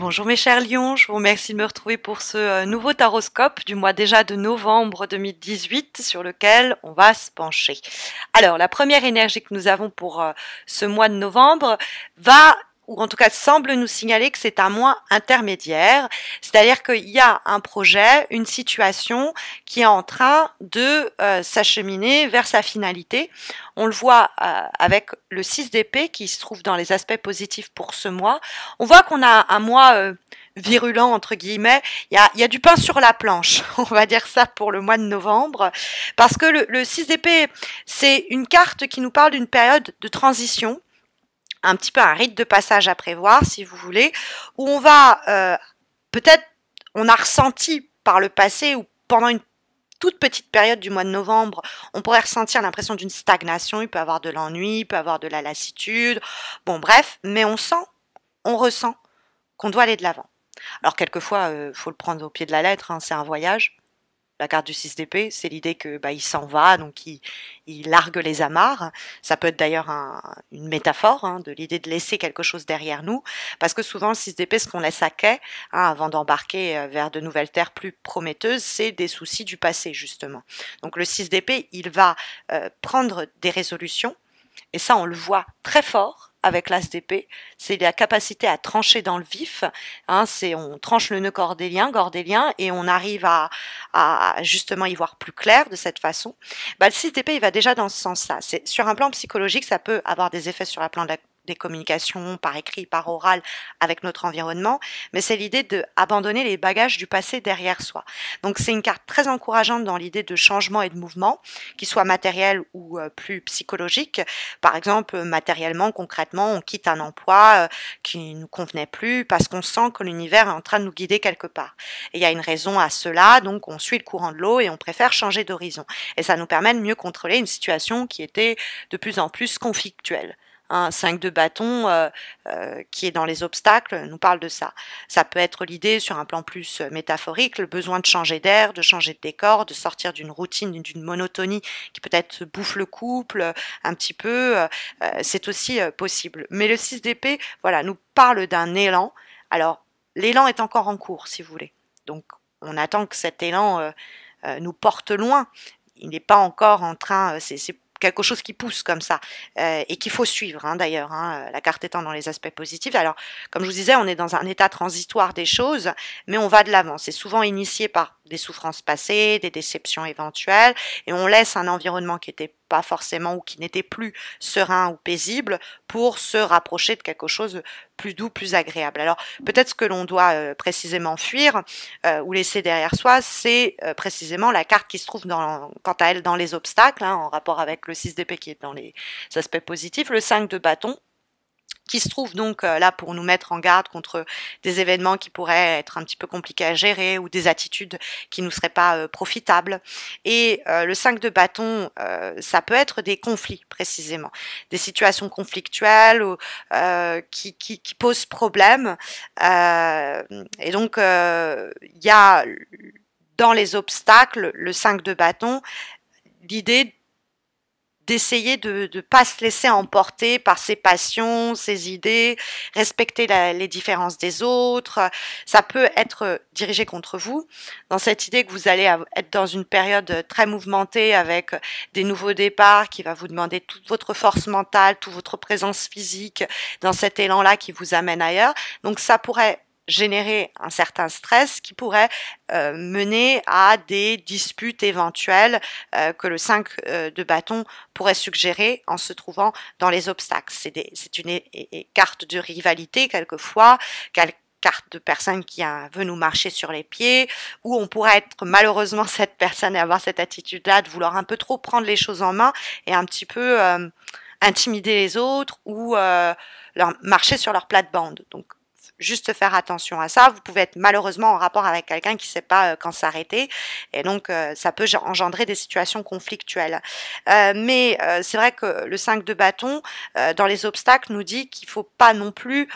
Bonjour mes chers lions, je vous remercie de me retrouver pour ce euh, nouveau taroscope du mois déjà de novembre 2018 sur lequel on va se pencher. Alors la première énergie que nous avons pour euh, ce mois de novembre va ou en tout cas semble nous signaler que c'est un mois intermédiaire, c'est-à-dire qu'il y a un projet, une situation qui est en train de euh, s'acheminer vers sa finalité. On le voit euh, avec le 6 d'épée qui se trouve dans les aspects positifs pour ce mois. On voit qu'on a un mois euh, virulent entre guillemets. Il y, a, du pain sur la planche, on va dire ça pour le mois de novembre, parce que le, le 6 d'épée, c'est une carte qui nous parle d'une période de transition un petit peu un rite de passage à prévoir, si vous voulez, où on va euh, peut-être, on a ressenti par le passé ou pendant une toute petite période du mois de novembre, on pourrait ressentir l'impression d'une stagnation, il peut avoir de l'ennui, il peut avoir de la lassitude, bon bref, mais on sent, on ressent qu'on doit aller de l'avant. Alors quelquefois, il euh, faut le prendre au pied de la lettre, hein, c'est un voyage, la carte du 6 dp c'est l'idée que bah, il s'en va, donc il, il, largue les amarres. Ça peut être d'ailleurs un, une métaphore hein, de l'idée de laisser quelque chose derrière nous, parce que souvent le 6 dp ce qu'on laisse à quai hein, avant d'embarquer euh, vers de nouvelles terres plus prometteuses, c'est des soucis du passé justement. Donc le 6 dp il va euh, prendre des résolutions, et ça on le voit très fort avec l'ASDP, c'est la capacité à trancher dans le vif. Hein, c'est on tranche le nœud cordélien, gordélien, et on arrive à, justement y voir plus clair de cette façon. Bah, le il va déjà dans ce sens-là. C'est sur un plan psychologique, ça peut avoir des effets sur un plan de des communications par écrit, par oral avec notre environnement, mais c'est l'idée d'abandonner les bagages du passé derrière soi. Donc c'est une carte très encourageante dans l'idée de changement et de mouvement, qu'il soit matériel ou euh, plus psychologique. Par exemple, matériellement, concrètement, on quitte un emploi euh, qui ne nous convenait plus parce qu'on sent que l'univers est en train de nous guider quelque part. Et il y a une raison à cela, donc on suit le courant de l'eau et on préfère changer d'horizon. Et ça nous permet de mieux contrôler une situation qui était de plus en plus conflictuelle. Un 5 de bâton euh, euh, qui est dans les obstacles nous parle de ça. Ça peut être l'idée sur un plan plus euh, métaphorique, le besoin de changer d'air, de changer de décor, de sortir d'une routine, d'une monotonie qui peut-être bouffe le couple un petit peu. c'est aussi possible. Mais le 6 d'épée, voilà, nous parle d'un élan. Alors, l'élan est encore en cours, si vous voulez. Donc, on attend que cet élan nous porte loin. Il n'est pas encore en train, c'est quelque chose qui pousse comme ça euh, et qu'il faut suivre hein, d'ailleurs. Hein, euh, la carte étant dans les aspects positifs. Alors, comme je vous disais, on est dans un état transitoire des choses, mais on va de l'avant. C'est souvent initié par des souffrances passées, des déceptions éventuelles, et on laisse un environnement qui était pas forcément ou qui n'était plus serein ou paisible pour se rapprocher de quelque chose plus doux, plus agréable. Alors peut-être ce que l'on doit euh, précisément fuir euh, ou laisser derrière soi, c'est euh, précisément la carte qui se trouve dans, quant à elle dans les obstacles, hein, en rapport avec le 6 d'épée qui est dans les aspects positifs, le 5 de bâton qui se trouve donc euh, là pour nous mettre en garde contre des événements qui pourraient être un petit peu compliqués à gérer ou des attitudes qui ne seraient pas euh, profitables. Et euh, le 5 de bâton, ça peut être des conflits précisément, des situations conflictuelles ou, qui, qui, qui, posent problème. et donc, il y a dans les obstacles, le 5 de bâton, l'idée d'essayer de ne pas se laisser emporter par ses passions, ses idées, respecter les différences des autres. Ça peut être dirigé contre vous, dans cette idée que vous allez être dans une période très mouvementée avec des nouveaux départs qui va vous demander toute votre force mentale, toute votre présence physique dans cet élan-là qui vous amène ailleurs. Donc ça pourrait générer un certain stress qui pourrait euh, mener à des disputes éventuelles euh, que le 5 euh, de bâton pourrait suggérer en se trouvant dans les obstacles. C'est une carte de rivalité quelquefois, carte de personne qui veut nous marcher sur les pieds, où on pourrait être malheureusement cette personne et avoir cette attitude-là de vouloir un peu trop prendre les choses en main et un petit peu intimider les autres ou leur marcher sur leur plate-bande. Donc juste faire attention à ça. Vous pouvez être malheureusement en rapport avec quelqu'un qui ne sait pas euh, quand s'arrêter. Et donc, euh, ça peut engendrer des situations conflictuelles. Euh, mais c'est vrai que le 5 de bâton, dans les obstacles, nous dit qu'il ne faut pas non plus...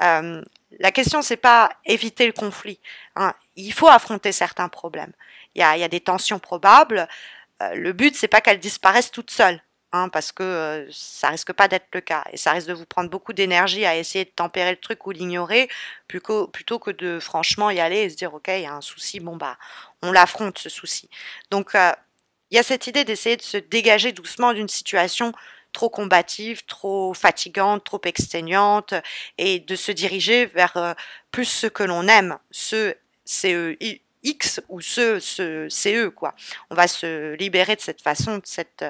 la question, c'est pas éviter le conflit. Hein. Il faut affronter certains problèmes. Il y a, il y a des tensions probables. le but, c'est pas qu'elles disparaissent toutes seules. Hein, parce que ça risque pas d'être le cas et ça risque de vous prendre beaucoup d'énergie à essayer de tempérer le truc ou l'ignorer plutôt, que de franchement y aller et se dire ok il y a un souci bon bah on l'affronte ce souci donc il y a cette idée d'essayer de se dégager doucement d'une situation trop combative, trop fatigante, trop exténuante, et de se diriger vers plus ce que l'on aime, ce e x ou ce, ce e, quoi. On va se libérer de cette façon, de cette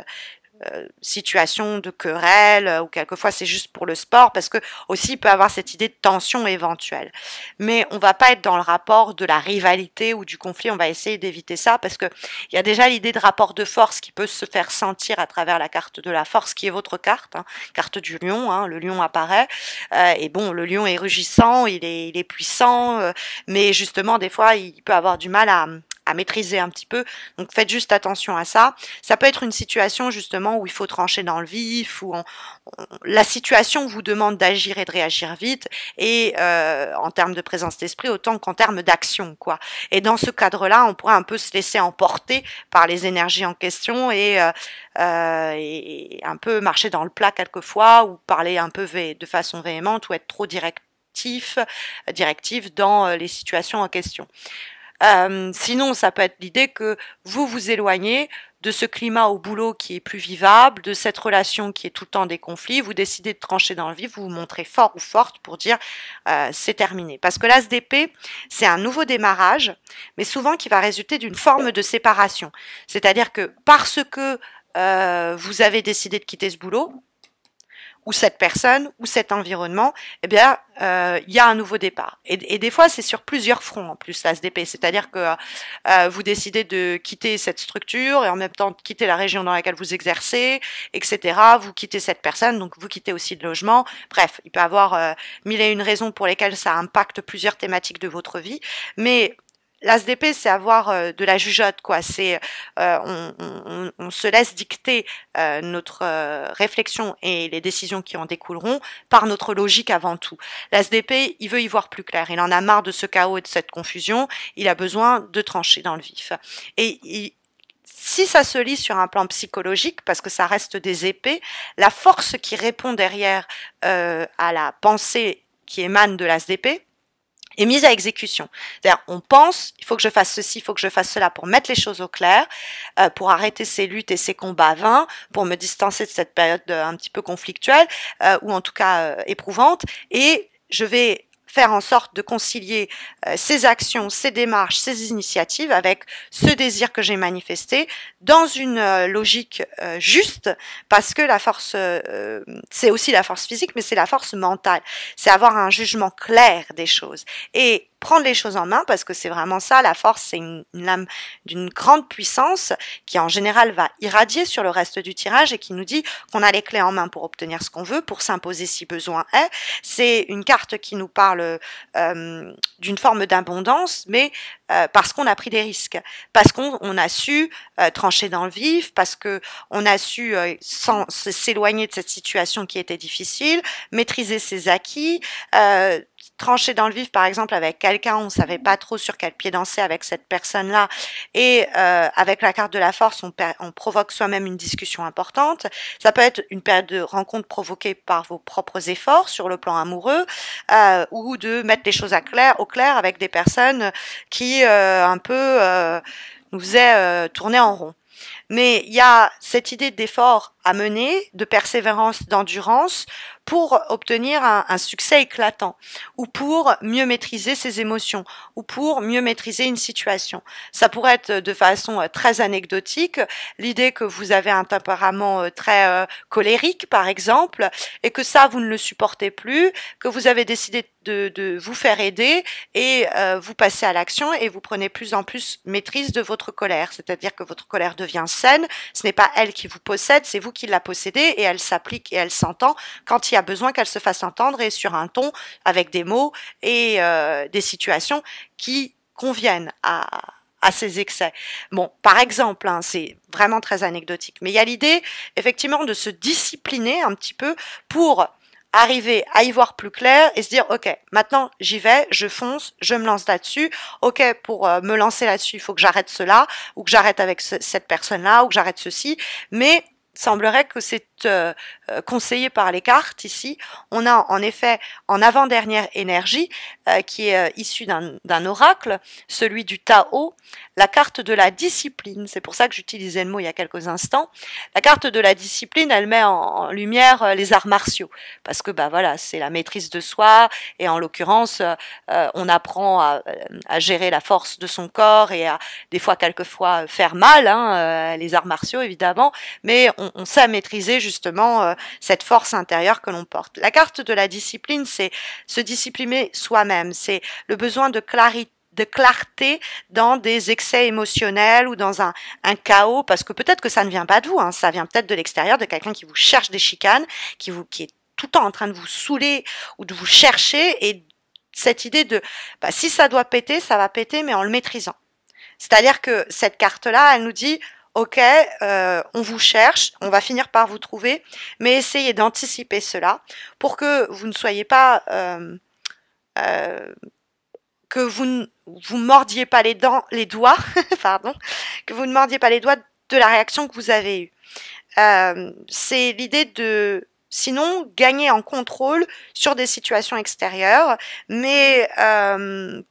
euh, situation de querelle euh, ou quelquefois c'est juste pour le sport parce que aussi il peut avoir cette idée de tension éventuelle. Mais on va pas être dans le rapport de la rivalité ou du conflit, on va essayer d'éviter ça parce que il y a déjà l'idée de rapport de force qui peut se faire sentir à travers la carte de la force qui est votre carte, hein, carte du lion, hein, le lion apparaît euh, et bon le lion est rugissant, il est, puissant euh, mais justement des fois il peut avoir du mal à maîtriser un petit peu. Donc faites juste attention à ça. Ça peut être une situation justement où il faut trancher dans le vif, où la situation vous demande d'agir et de réagir vite, et euh, en termes de présence d'esprit autant qu'en termes d'action, quoi. Et dans ce cadre-là, on pourrait un peu se laisser emporter par les énergies en question euh, euh, et, un peu marcher dans le plat quelquefois ou parler un peu de façon véhémente ou être trop directif, directif, dans les situations en question. Euh, sinon, ça peut être l'idée que vous vous éloignez de ce climat au boulot qui est plus vivable, de cette relation qui est tout le temps des conflits, vous décidez de trancher dans le vif, vous vous montrez fort ou forte pour dire euh, c'est terminé. Parce que l'ASDP, c'est un nouveau démarrage, mais souvent qui va résulter d'une forme de séparation. C'est-à-dire que parce que euh, vous avez décidé de quitter ce boulot, ou cette personne ou cet environnement, eh bien, euh, il y a un nouveau départ. Et, et des fois, c'est sur plusieurs fronts en plus la SDP, c'est-à-dire que euh, vous décidez de quitter cette structure et en même temps de quitter la région dans laquelle vous exercez, etc. Vous quittez cette personne, donc vous quittez aussi le logement. Bref, il peut y avoir euh, mille et une raisons pour lesquelles ça impacte plusieurs thématiques de votre vie, mais l'ASDP, c'est avoir euh, de la jugeote, quoi. C'est euh, on, se laisse dicter euh, notre réflexion et les décisions qui en découleront par notre logique avant tout. L'ASDP, il veut y voir plus clair. Il en a marre de ce chaos et de cette confusion. Il a besoin de trancher dans le vif. Et si ça se lit sur un plan psychologique, parce que ça reste des épées, la force qui répond derrière à la pensée qui émane de l'ASDP, et mise à exécution. C'est-à-dire, on pense, il faut que je fasse ceci, il faut que je fasse cela pour mettre les choses au clair, euh, pour arrêter ces luttes et ces combats vains, pour me distancer de cette période euh, un petit peu conflictuelle, euh, ou en tout cas éprouvante, et je vais faire en sorte de concilier euh, ces actions, ces démarches, ces initiatives avec ce désir que j'ai manifesté dans une euh, logique euh, juste, parce que la force, c'est aussi la force physique, mais c'est la force mentale. C'est avoir un jugement clair des choses. Et prendre les choses en main parce que c'est vraiment ça, la force, c'est une, lame d'une grande puissance qui en général va irradier sur le reste du tirage et qui nous dit qu'on a les clés en main pour obtenir ce qu'on veut, pour s'imposer si besoin est. C'est une carte qui nous parle euh, d'une forme d'abondance, mais euh, parce qu'on a pris des risques, parce qu'on a su euh, trancher dans le vif, parce que on a su s'éloigner de cette situation qui était difficile, maîtriser ses acquis, Trancher dans le vif, par exemple, avec quelqu'un, on ne savait pas trop sur quel pied danser avec cette personne-là, et euh, avec la carte de la force, on, on provoque soi-même une discussion importante. Ça peut être une période de rencontre provoquée par vos propres efforts sur le plan amoureux, euh, ou de mettre les choses à clair, au clair avec des personnes qui euh, un peu euh, nous faisaient euh, tourner en rond. Mais il y a cette idée d'effort à mener, de persévérance, d'endurance pour obtenir un, un, succès éclatant ou pour mieux maîtriser ses émotions ou pour mieux maîtriser une situation. Ça pourrait être de façon euh, très anecdotique l'idée que vous avez un tempérament euh, très euh, colérique par exemple et que ça vous ne le supportez plus, que vous avez décidé de, de vous faire aider et vous passez à l'action et vous prenez plus en plus maîtrise de votre colère, c'est-à-dire que votre colère devient saine, ce n'est pas elle qui vous possède, c'est vous qui l'a possédée et elle s'applique et elle s'entend quand il y a besoin qu'elle se fasse entendre et sur un ton avec des mots et euh, des situations qui conviennent à, à ses excès. Bon, par exemple, hein, c'est vraiment très anecdotique, mais il y a l'idée effectivement de se discipliner un petit peu pour arriver à y voir plus clair et se dire ok maintenant j'y vais je fonce je me lance là-dessus ok pour euh, me lancer là-dessus il faut que j'arrête cela ou que j'arrête avec cette personne là ou que j'arrête ceci mais semblerait que c'est euh, euh, conseillé par les cartes ici. On a en effet en avant-dernière énergie, euh, qui est issue d'un oracle, celui du Tao, la carte de la discipline. C'est pour ça que j'utilisais le mot il y a quelques instants. La carte de la discipline, elle met en, lumière les arts martiaux, parce que bah voilà, c'est la maîtrise de soi, et en l'occurrence, on apprend à, gérer la force de son corps et à des fois quelquefois faire mal, hein, les arts martiaux évidemment, mais on, on sait maîtriser justement justement euh, cette force intérieure que l'on porte. La carte de la discipline, c'est se discipliner soi-même, c'est le besoin de clarté dans des excès émotionnels ou dans un, chaos, parce que peut-être que ça ne vient pas de vous, hein. ça vient peut-être de l'extérieur, de quelqu'un qui vous cherche des chicanes, qui est tout le temps en train de vous saouler ou de vous chercher, et cette idée de bah, si ça doit péter, ça va péter, mais en le maîtrisant. C'est-à-dire que cette carte-là, elle nous dit ok, euh, on vous cherche, on va finir par vous trouver, mais essayez d'anticiper cela pour que vous ne soyez pas... Euh, euh, que vous ne vous mordiez pas les dents, les doigts, pardon, que vous ne mordiez pas les doigts de la réaction que vous avez eue. Euh, c'est l'idée de sinon gagner en contrôle sur des situations extérieures, mais euh,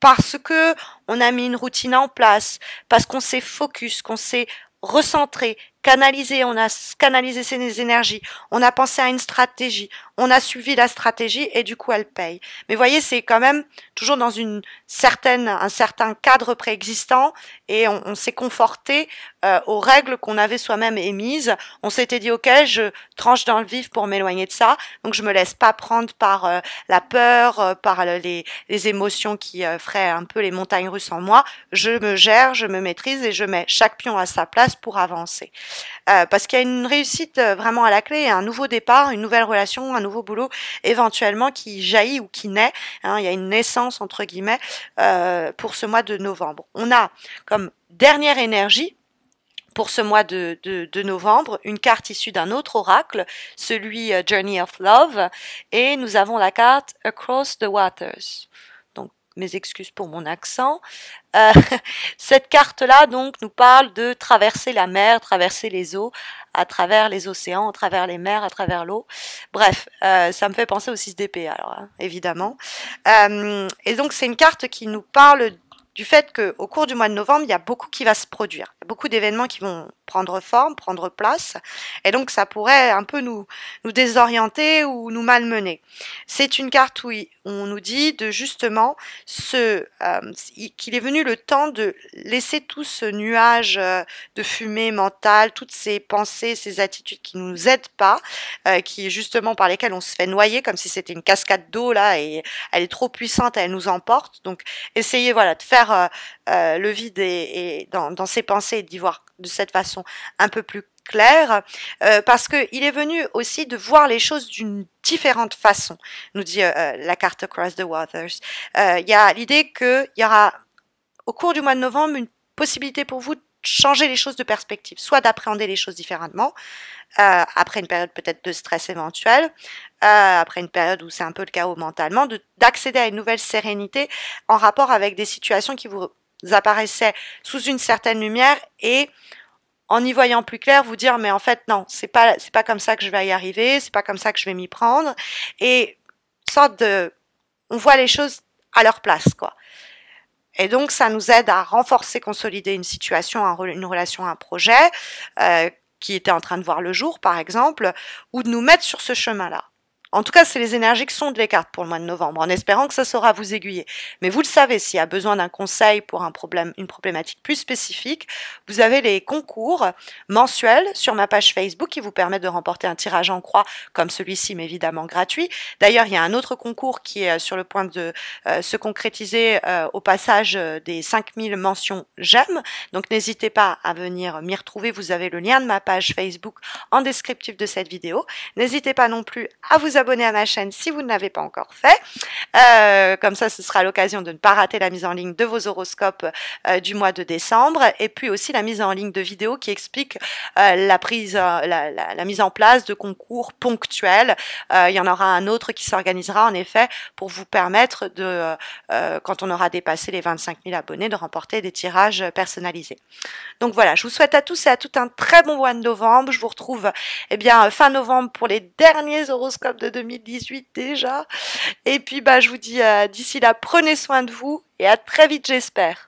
parce que on a mis une routine en place, parce qu'on s'est focus, qu'on s'est recentré canalisé, on a canalisé ses énergies, on a pensé à une stratégie, on a suivi la stratégie et du coup elle paye. Mais voyez, c'est quand même toujours dans une certaine, un certain cadre préexistant et on, s'est conforté euh, aux règles qu'on avait soi-même émises. On s'était dit ok, je tranche dans le vif pour m'éloigner de ça, donc je me laisse pas prendre par euh, la peur, euh, par les, les, émotions qui feraient un peu les montagnes russes en moi. Je me gère, je me maîtrise et je mets chaque pion à sa place pour avancer. Euh, parce qu'il y a une réussite euh, vraiment à la clé, un nouveau départ, une nouvelle relation, un nouveau boulot éventuellement qui jaillit ou qui naît. Hein. il y a une naissance entre guillemets euh, pour ce mois de novembre. On a comme dernière énergie pour ce mois de, de, novembre, une carte issue d'un autre oracle, celui Journey of Love, et nous avons la carte Across the Waters mes excuses pour mon accent. Euh, cette carte-là, donc, nous parle de traverser la mer, traverser les eaux, à travers les océans, à travers les mers, à travers l'eau. Bref, euh, ça me fait penser au 6DP, alors, hein, évidemment. Euh, et donc, c'est une carte qui nous parle du fait qu'au cours du mois de novembre, il y a beaucoup qui va se produire beaucoup d'événements qui vont prendre forme, prendre place, et donc ça pourrait un peu nous, nous désorienter ou nous malmener. C'est une carte où on nous dit de justement ce euh, qu'il est venu le temps de laisser tout ce nuage euh, de fumée mentale, toutes ces pensées, ces attitudes qui nous aident pas, euh, qui justement par lesquelles on se fait noyer comme si c'était une cascade d'eau là et elle est trop puissante, elle nous emporte. Donc essayez voilà de faire le vide dans, dans ces pensées d'y voir de cette façon un peu plus claire, euh, parce parce qu'il est venu aussi de voir les choses d'une différente façon, nous dit euh, euh, la carte Cross the Waters. Il y a l'idée qu'il y aura au cours du mois de novembre une possibilité pour vous de changer les choses de perspective, soit d'appréhender les choses différemment, après une période peut-être de stress éventuel, après une période où c'est un peu le chaos mentalement, d'accéder à une nouvelle sérénité en rapport avec des situations qui vous apparaissaient sous une certaine lumière et en y voyant plus clair, vous dire mais en fait non, c'est pas c'est pas comme ça que je vais y arriver, c'est pas comme ça que je vais m'y prendre et sorte de on voit les choses à leur place quoi. Et donc ça nous aide à renforcer, consolider une situation, une relation, un projet euh, qui était en train de voir le jour par exemple, ou de nous mettre sur ce chemin-là. En tout cas, c'est les énergies qui sont de l'écart pour le mois de novembre, en espérant que ça saura vous aiguiller. Mais vous le savez, s'il y a besoin d'un conseil pour un problème, une problématique plus spécifique, vous avez les concours mensuels sur ma page Facebook qui vous permettent de remporter un tirage en croix comme celui-ci, mais évidemment gratuit. D'ailleurs, il y a un autre concours qui est euh, sur le point de euh, se concrétiser euh, au passage des 5000 mentions j'aime. Donc n'hésitez pas à venir m'y retrouver. Vous avez le lien de ma page Facebook en descriptif de cette vidéo. N'hésitez pas non plus à vous abonner à ma chaîne si vous ne l'avez pas encore fait. Euh, comme ça, ce sera l'occasion de ne pas rater la mise en ligne de vos horoscopes euh, du mois de décembre et puis aussi la mise en ligne de vidéos qui expliquent euh, la prise, la, mise en place de concours ponctuels. il y en aura un autre qui s'organisera en effet pour vous permettre de, quand on aura dépassé les 25 000 abonnés, de remporter des tirages personnalisés. Donc voilà, je vous souhaite à tous et à toutes un très bon mois de novembre. Je vous retrouve eh bien fin novembre pour les derniers horoscopes de 2018 déjà. Et puis bah je vous dis euh, d'ici là, prenez soin de vous et à très vite j'espère.